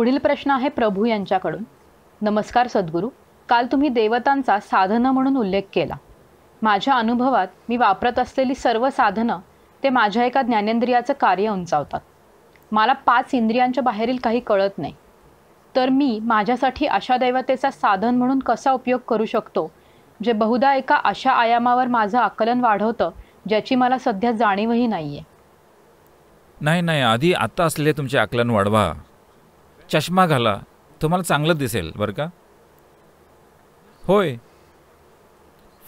पुढील प्रश्न आहे प्रभू यांच्याकडून नमस्कार सद्गुरू काल तुम्ही देवतांचा साधनं म्हणून उल्लेख केला माझ्या अनुभवात मी वापरत असलेली सर्व साधनं ते माझ्या एका ज्ञानेंद्रियाचं कार्य उंचावतात मला पाच इंद्रियांच्या बाहेरील काही कळत नाही तर मी माझ्यासाठी अशा दैवतेचा साधन म्हणून कसा उपयोग करू शकतो जे बहुधा एका अशा आयामावर माझं आकलन वाढवतं ज्याची मला सध्या जाणीवही नाही आहे नाही नाही आधी आता असले तुमचे आकलन वाढवा चष्मा घाला तुम्हाला चांगलं दिसेल बरं का होय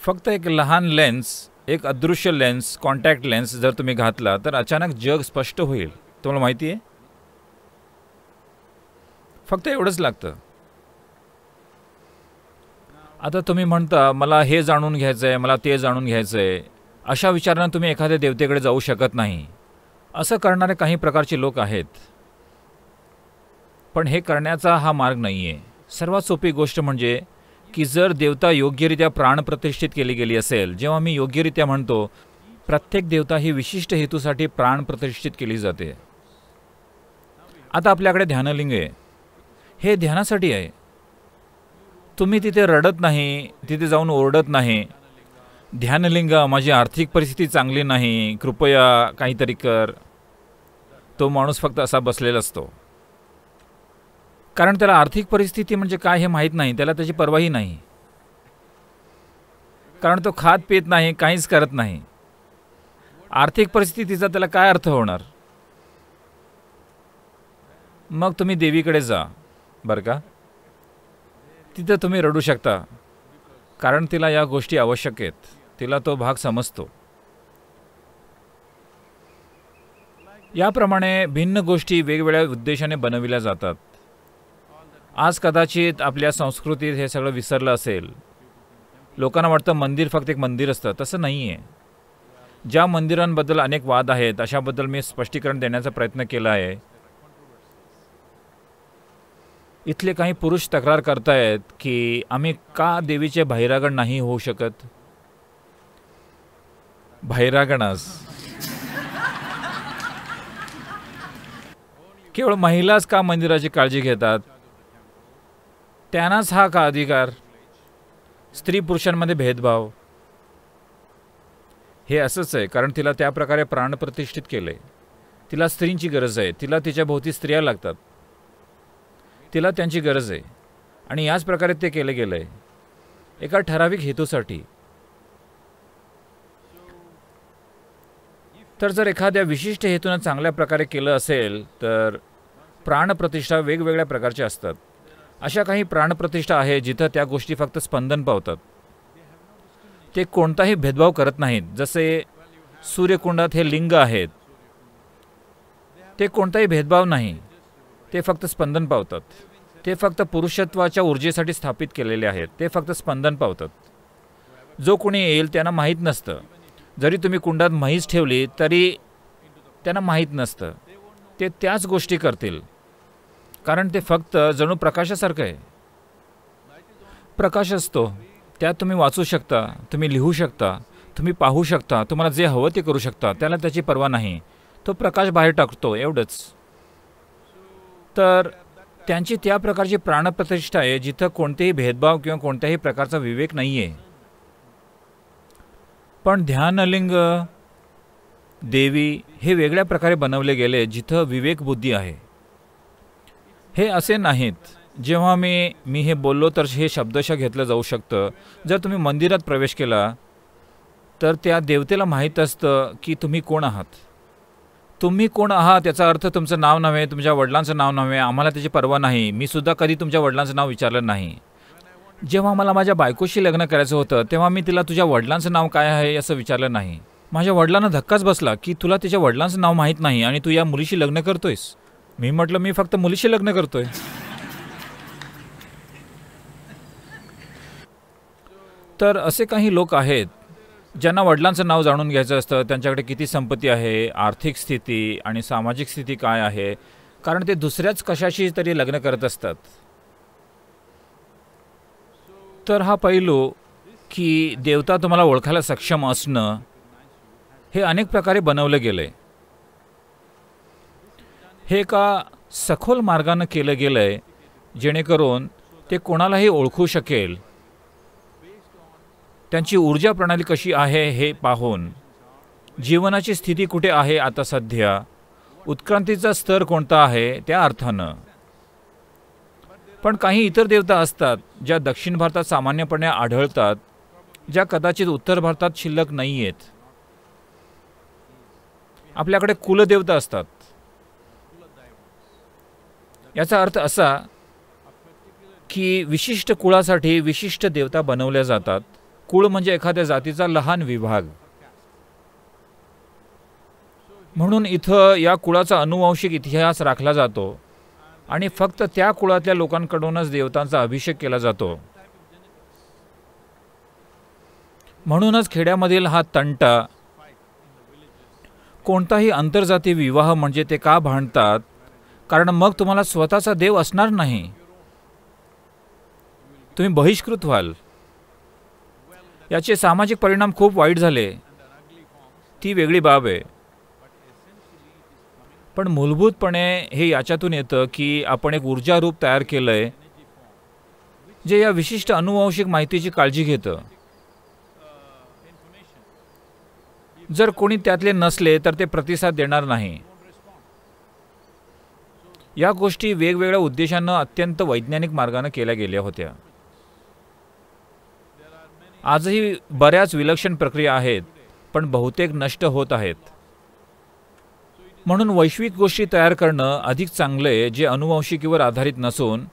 फक्त एक लहान लेन्स एक अदृश्य लेन्स कॉन्टॅक्ट लेन्स जर तुम्ही घातला तर अचानक जग स्पष्ट होईल तुम्हाला माहिती आहे फक्त एवढंच लागतं आता तुम्ही म्हणता मला हे जाणून घ्यायचं आहे मला ते जाणून घ्यायचं आहे अशा विचारानं तुम्ही एखाद्या देवतेकडे जाऊ शकत नाही असं करणारे काही प्रकारचे लोक आहेत पण हे करण्याचा हा मार्ग नाही आहे सर्वात सोपी गोष्ट म्हणजे की जर देवता योग्यरित्या प्राणप्रतिष्ठित केली गेली असेल जेव्हा मी योग्यरित्या म्हणतो प्रत्येक देवता ही विशिष्ट हेतूसाठी प्राणप्रतिष्ठित केली जाते आता आपल्याकडे ध्यानलिंग आहे हे ध्यानासाठी आहे तुम्ही तिथे रडत नाही तिथे जाऊन ओरडत नाही ध्यानलिंग माझी आर्थिक परिस्थिती चांगली नाही कृपया काहीतरी कर तो माणूस फक्त असा बसलेला असतो कारण त्याला आर्थिक परिस्थिती म्हणजे काय हे माहीत नाही त्याला त्याची परवाही नाही कारण तो खात पित नाही काहीच करत नाही आर्थिक परिस्थितीचा त्याला काय अर्थ होणार मग तुम्ही देवीकडे जा बरं का तिथं तुम्ही रडू शकता कारण तिला या गोष्टी आवश्यक आहेत तिला तो भाग समजतो याप्रमाणे भिन्न गोष्टी वेगवेगळ्या उद्देशाने बनविल्या जातात आज कदाचित आपल्या संस्कृतीत हे सगळं विसरलं असेल लोकांना वाटतं मंदिर फक्त एक मंदिर असतं तसं नाही आहे ज्या मंदिरांबद्दल अनेक वाद आहेत अशाबद्दल मी स्पष्टीकरण देण्याचा प्रयत्न केला आहे इथले काही पुरुष तक्रार करतायत की आम्ही का देवीचे भैरागण नाही होऊ शकत भैरागणास केवळ महिलाच का मंदिराची काळजी घेतात त्यांनाच हा का अधिकार स्त्री पुरुषांमध्ये भेदभाव हे असंच आहे कारण तिला त्याप्रकारे प्राणप्रतिष्ठित केलं आहे तिला स्त्रींची गरज आहे तिला तिच्या भोवती स्त्रिया लागतात तिला त्यांची गरज आहे आणि याच प्रकारे ते केलं गेलं आहे एका ठराविक हेतूसाठी तर जर एखाद्या विशिष्ट हेतूनं चांगल्या प्रकारे केलं असेल तर प्राणप्रतिष्ठा वेगवेगळ्या प्रकारच्या असतात अशा काही प्राणप्रतिष्ठा आहे जिथं त्या गोष्टी फक्त स्पंदन पावतात ते कोणताही भेदभाव करत नाहीत जसे सूर्यकुंडात हे लिंग आहेत ते कोणताही भेदभाव नाही ते फक्त स्पंदन पावतात ते फक्त पुरुषत्वाच्या ऊर्जेसाठी स्थापित केलेले आहेत ते फक्त स्पंदन पावतात जो कोणी येईल त्यांना माहीत नसतं जरी तुम्ही कुंडात म्हैस ठेवली तरी त्यांना माहीत नसतं ते त्याच गोष्टी करतील कारण ते फक्त जणू प्रकाशासारखं आहे प्रकाश असतो त्यात तुम्ही वाचू शकता तुम्ही लिहू शकता तुम्ही पाहू शकता तुम्हाला जे हवं ते करू शकता त्याला त्याची पर्वा नाही तो प्रकाश बाहेर टाकतो एवढंच तर त्यांची त्या प्रकारची प्राणप्रतिष्ठा आहे जिथं कोणतेही भेदभाव किंवा कोणत्याही प्रकारचा विवेक नाही आहे पण ध्यानलिंग देवी हे वेगळ्या प्रकारे बनवले गेले जिथं विवेकबुद्धी आहे हे असे नाहीत जेव्हा मी मी हे बोललो तर हे शब्दशः घेतलं जाऊ शकतं जर तुम्ही मंदिरात प्रवेश केला तर त्या देवतेला माहीत असतं की तुम्ही कोण आहात तुम्ही कोण आहात याचा अर्थ तुमचं नाव नव्हे तुमच्या वडिलांचं नाव नव्हे आम्हाला त्याची पर्वा नाही मी सुद्धा कधी तुमच्या वडिलांचं नाव विचारलं नाही जेव्हा मला माझ्या बायकोशी लग्न करायचं होतं तेव्हा मी तिला तुझ्या वडिलांचं नाव काय आहे असं विचारलं नाही माझ्या वडिलांना धक्काच बसला की तुला तिच्या वडिलांचं नाव माहीत नाही आणि तू या मुलीशी लग्न करतोयस मी म्हटलं मी फक्त मुलीशी लग्न करतोय तर असे काही लोक आहेत ज्यांना वडिलांचं नाव जाणून घ्यायचं असतं त्यांच्याकडे किती संपत्ती आहे आर्थिक स्थिती आणि सामाजिक स्थिती काय आहे कारण ते दुसऱ्याच कशाशी तरी लग्न करत असतात तर हा पैलू की देवता तुम्हाला ओळखायला सक्षम असणं हे अनेक प्रकारे बनवलं गेलं आहे हे एका सखोल मार्गानं केलं गेलं आहे जेणेकरून ते कोणालाही ओळखू शकेल त्यांची ऊर्जा प्रणाली कशी आहे हे पाहून जीवनाची स्थिती कुठे आहे आता सध्या उत्क्रांतीचा स्तर कोणता आहे त्या अर्थानं पण काही इतर देवता असतात ज्या दक्षिण भारतात सामान्यपणे आढळतात ज्या कदाचित उत्तर भारतात शिल्लक नाही आहेत आपल्याकडे कुलदेवता असतात याचा अर्थ असा की विशिष्ट कुळासाठी विशिष्ट देवता बनवल्या जातात कुळ म्हणजे एखाद्या जातीचा लहान विभाग म्हणून इथं या कुळाचा अनुवांशिक इतिहास राखला जातो आणि फक्त त्या कुळातल्या लोकांकडूनच देवतांचा अभिषेक केला जातो म्हणूनच खेड्यामधील हा तंटा कोणताही आंतरजाती विवाह म्हणजे ते का भांडतात कारण मग तुम्हाला स्वतःचा देव असणार नाही तुम्ही बहिष्कृत व्हाल याचे सामाजिक परिणाम खूप वाईट झाले ती वेगळी बाब आहे पण मूलभूतपणे हे याच्यातून येतं की आपण एक ऊर्जा रूप तयार केलं आहे जे या विशिष्ट अनुवांशिक माहितीची काळजी घेतं जर कोणी त्यातले नसले तर ते प्रतिसाद देणार नाही या गोष्टी वेगवेगळ्या उद्देशानं अत्यंत वैज्ञानिक मार्गानं केल्या गेल्या होत्या आजही बऱ्याच विलक्षण प्रक्रिया आहेत पण बहुतेक नष्ट होत आहेत म्हणून वैश्विक गोष्टी तयार करणं अधिक चांगलं आहे जे अनुवंशिकीवर आधारित नसून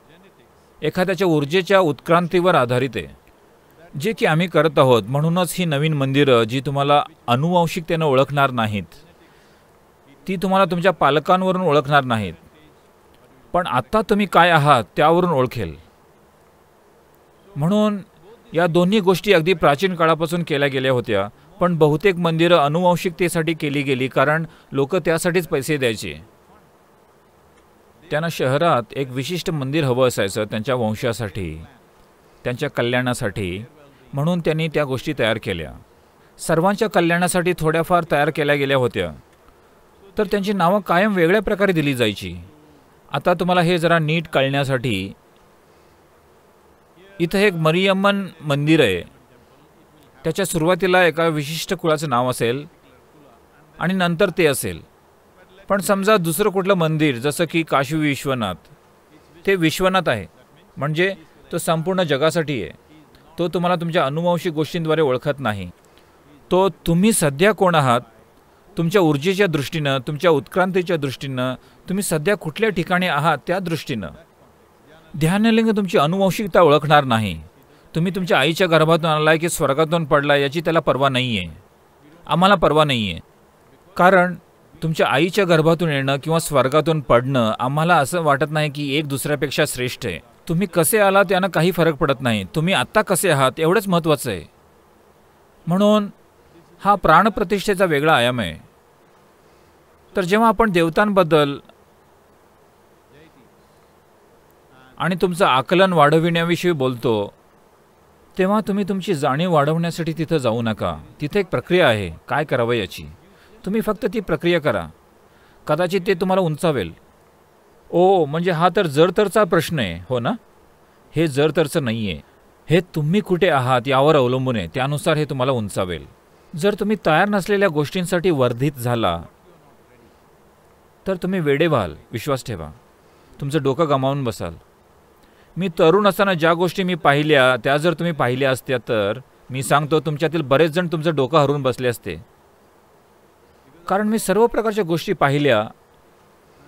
एखाद्याच्या ऊर्जेच्या उत्क्रांतीवर आधारित आहे जे की आम्ही करत आहोत म्हणूनच ही नवीन मंदिरं जी तुम्हाला अनुवंशिकतेनं ओळखणार नाहीत ती तुम्हाला तुमच्या पालकांवरून ओळखणार नाहीत पण आत्ता तुम्ही काय आहात त्यावरून ओळखेल म्हणून या दोन्ही गोष्टी अगदी प्राचीन काळापासून केल्या गेल्या होत्या पण बहुतेक मंदिरं अनुवांशिकतेसाठी केली गेली कारण लोक त्यासाठीच पैसे द्यायचे त्यांना शहरात एक विशिष्ट मंदिर हवं असायचं त्यांच्या वंशासाठी त्यांच्या कल्याणासाठी म्हणून त्यांनी त्या गोष्टी तयार केल्या सर्वांच्या कल्याणासाठी थोड्याफार तयार केल्या गेल्या होत्या तर त्यांची नावं कायम वेगळ्या प्रकारे दिली जायची आता तुम्हाला हे जरा नीट कळण्यासाठी इथं एक मरियम्मन मंदिर आहे त्याच्या सुरुवातीला एका विशिष्ट कुळाचं नाव असेल आणि नंतर ते असेल पण समजा दुसरं कुठलं मंदिर जसं की काशी विश्वनाथ ते विश्वनाथ आहे म्हणजे तो संपूर्ण जगासाठी आहे तो तुम्हाला तुमच्या अनुवंशिक गोष्टींद्वारे ओळखत नाही तो तुम्ही सध्या कोण आहात तुमच्या ऊर्जेच्या दृष्टीनं तुमच्या उत्क्रांतीच्या दृष्टीनं तुम्ही सध्या कुठल्या ठिकाणी आहात त्या दृष्टीनं ध्यानलिंग तुमची अनुवंशिकता ओळखणार नाही तुम्ही तुमच्या आईच्या गर्भातून आला की स्वर्गातून पडला याची त्याला पर्वा नाही आहे आम्हाला पर्वा नाही आहे कारण तुमच्या आईच्या गर्भातून येणं किंवा स्वर्गातून पडणं आम्हाला असं वाटत नाही की एक दुसऱ्यापेक्षा श्रेष्ठ आहे तुम्ही कसे आलात यानं काही फरक पडत नाही तुम्ही आत्ता कसे आहात एवढंच महत्त्वाचं आहे म्हणून हा प्राणप्रतिष्ठेचा वेगळा आयाम आहे तर जेव्हा आपण देवतांबद्दल आणि तुमचं आकलन वाढविण्याविषयी बोलतो तेव्हा तुम्ही तुमची जाणीव वाढवण्यासाठी तिथं जाऊ नका तिथे एक प्रक्रिया आहे काय करावं याची तुम्ही फक्त ती प्रक्रिया करा कदाचित ते तुम्हाला उंचावेल ओ म्हणजे हा तर जरतरचा प्रश्न आहे हो ना हे तरचं नाही आहे हे तुम्ही कुठे आहात यावर अवलंबून आहे त्यानुसार हे तुम्हाला उंचावेल जर तुम्ही तयार नसलेल्या गोष्टींसाठी वर्धित झाला तर तुम्ही वेडे व्हाल विश्वास ठेवा तुमचं डोकं गमावून बसाल मी तरुण असताना ज्या गोष्टी मी पाहिल्या त्या जर तुम्ही पाहिल्या असत्या तर मी सांगतो तुमच्यातील बरेच जण तुमचं डोकं हरवून बसले असते कारण मी सर्व प्रकारच्या गोष्टी पाहिल्या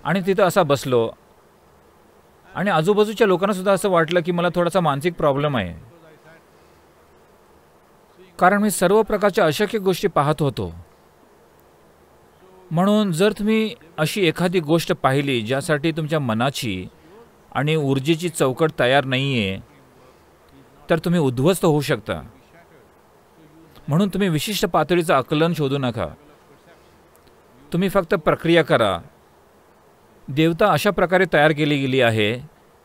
आणि तिथं असा बसलो आणि आजूबाजूच्या लोकांनासुद्धा असं वाटलं की मला थोडासा मानसिक प्रॉब्लेम आहे कारण मी सर्व प्रकारच्या अशक्य गोष्टी पाहत होतो म्हणून जर तुम्ही अशी एखादी गोष्ट पाहिली ज्यासाठी तुमच्या मनाची आणि ऊर्जेची चौकट तयार नाही आहे तर तुम्ही उद्ध्वस्त होऊ शकता म्हणून तुम्ही विशिष्ट पातळीचं आकलन शोधू नका तुम्ही फक्त प्रक्रिया करा देवता अशा प्रकारे तयार केली गेली आहे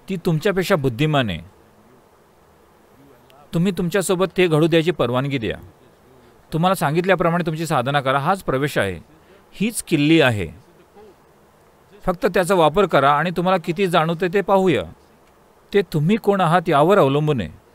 ती तुमच्यापेक्षा बुद्धिमान आहे तुम्ही तुमच्यासोबत ते घडू द्यायची परवानगी द्या तुम्हाला सांगितल्याप्रमाणे तुमची साधना करा हाच प्रवेश आहे हीच किल्ली आहे फक्त त्याचा वापर करा आणि तुम्हाला किती जाणवते ते पाहूया ते तुम्ही कोण आहात यावर अवलंबून आहे